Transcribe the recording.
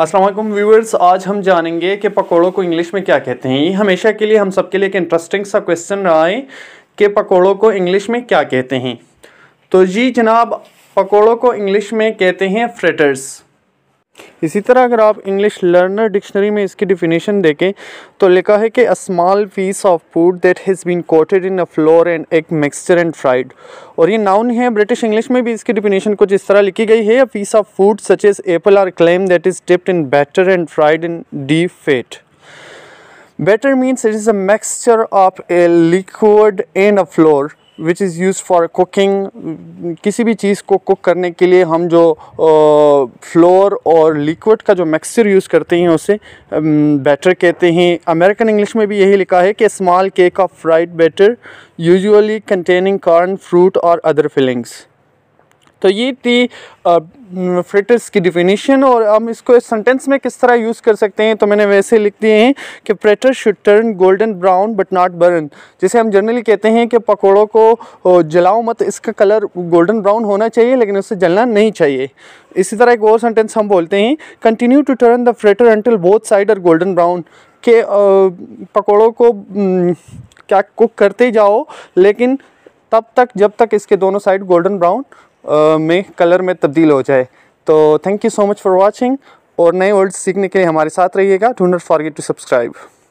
Aslam viewers आज हम जानेंगे कि पकौड़ों को इंग्लिश में क्या कहते हैं ये हमेशा के लिए हम सबके लिए एक इंटरेस्टिंग सा क्वेश्चन रहा है कि पकौड़ों को इंग्लिश में क्या कहते हैं तो जी जनाब पकौड़ों को इंग्लिश में कहते हैं फ्रेटर्स इसी तरह अगर आप इंग्लिश लर्नर डिक्शनरी में इसकी डिफिनेशन देखें तो लिखा है कि a small piece of food that has been coated in a flour and egg mixture and fried और ये नाउन है ब्रिटिश इंग्लिश में भी इसकी डिफिनेशन कुछ इस तरह लिखी गई है a piece of food such as apple or clam that is dipped in batter and fried in deep fat batter means it is a mixture of a liquid and a flour which is use for cooking किसी भी चीज़ को cook करने के लिए हम जो floor और liquid का जो मिक्सचर यूज़ करते हैं उसे बैटर कहते हैं अमेरिकन इंग्लिश में भी यही लिखा है कि small cake of fried batter usually containing corn fruit और अदर फिलिंग्स तो ये थी फ्रेटस की डिफिनीशन और हम इसको इस सेंटेंस में किस तरह यूज़ कर सकते हैं तो मैंने वैसे लिख दिए हैं कि fritter should turn golden brown but not burn जैसे हम जनरली कहते हैं कि पकौड़ों को जलाओ मत इसका कलर गोल्डन ब्राउन होना चाहिए लेकिन उससे जलना नहीं चाहिए इसी तरह एक और सेंटेंस हम बोलते हैं continue to turn the fritter until both side और गोल्डन ब्राउन के पकौड़ों को क्या कुक करते जाओ लेकिन तब तक जब तक इसके दोनों साइड गोल्डन ब्राउन में कलर में तब्दील हो जाए तो thank you so much for watching और नए वर्ड्स सीखने के लिए हमारे साथ रहिएगा do not forget to subscribe